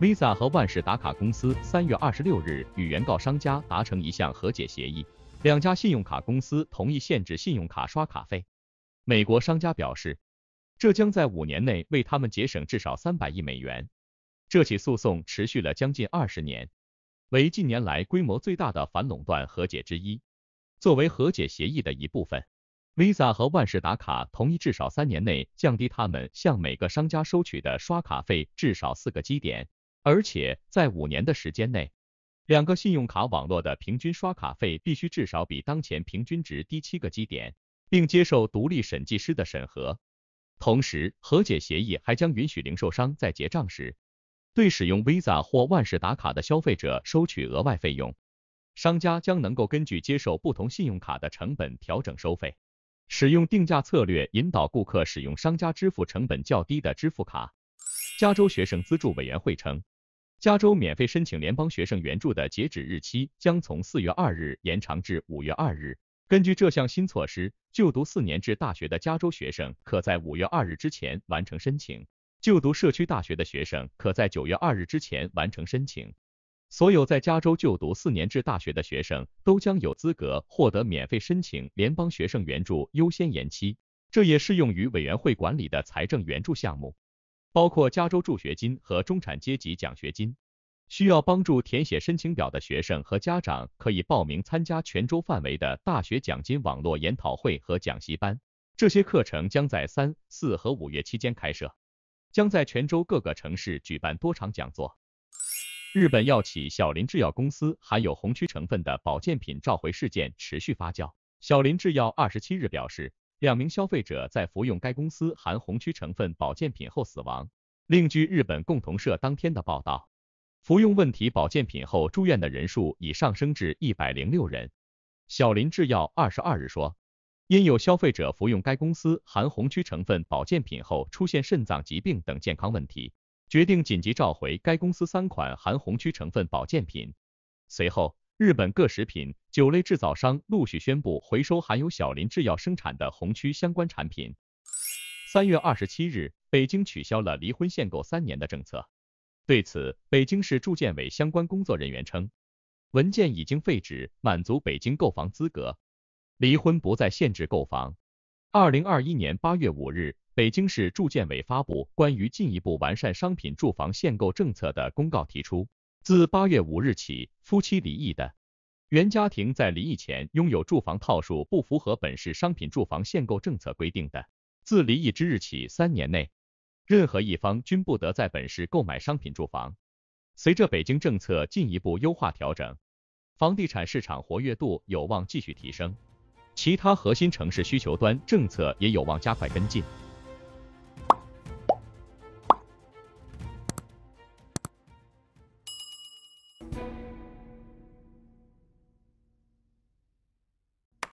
Visa 和万事达卡公司三月二十六日与原告商家达成一项和解协议，两家信用卡公司同意限制信用卡刷卡费。美国商家表示，这将在五年内为他们节省至少三百亿美元。这起诉讼持续了将近二十年，为近年来规模最大的反垄断和解之一。作为和解协议的一部分，Visa 和万事达卡同意至少三年内降低他们向每个商家收取的刷卡费至少四个基点。而且在五年的时间内，两个信用卡网络的平均刷卡费必须至少比当前平均值低七个基点，并接受独立审计师的审核。同时，和解协议还将允许零售商在结账时，对使用 Visa 或万事达卡的消费者收取额外费用。商家将能够根据接受不同信用卡的成本调整收费，使用定价策略引导顾客使用商家支付成本较低的支付卡。加州学生资助委员会称，加州免费申请联邦学生援助的截止日期将从四月二日延长至五月二日。根据这项新措施，就读四年制大学的加州学生可在五月二日之前完成申请；就读社区大学的学生可在九月二日之前完成申请。所有在加州就读四年制大学的学生都将有资格获得免费申请联邦学生援助优先延期，这也适用于委员会管理的财政援助项目。包括加州助学金和中产阶级奖学金。需要帮助填写申请表的学生和家长可以报名参加全州范围的大学奖金网络研讨会和讲习班。这些课程将在三四和五月期间开设，将在全州各个城市举办多场讲座。日本药企小林制药公司含有红曲成分的保健品召回事件持续发酵。小林制药二十七日表示。两名消费者在服用该公司含红曲成分保健品后死亡。另据日本共同社当天的报道，服用问题保健品后住院的人数已上升至一百零六人。小林制药二十二日说，因有消费者服用该公司含红曲成分保健品后出现肾脏疾病等健康问题，决定紧急召回该公司三款含红曲成分保健品。随后。日本各食品、酒类制造商陆续宣布回收含有小林制药生产的红曲相关产品。三月二十七日，北京取消了离婚限购三年的政策。对此，北京市住建委相关工作人员称，文件已经废止，满足北京购房资格，离婚不再限制购房。二零二一年八月五日，北京市住建委发布关于进一步完善商品住房限购政策的公告，提出。自八月五日起，夫妻离异的原家庭在离异前拥有住房套数不符合本市商品住房限购政策规定的，自离异之日起三年内，任何一方均不得在本市购买商品住房。随着北京政策进一步优化调整，房地产市场活跃度有望继续提升，其他核心城市需求端政策也有望加快跟进。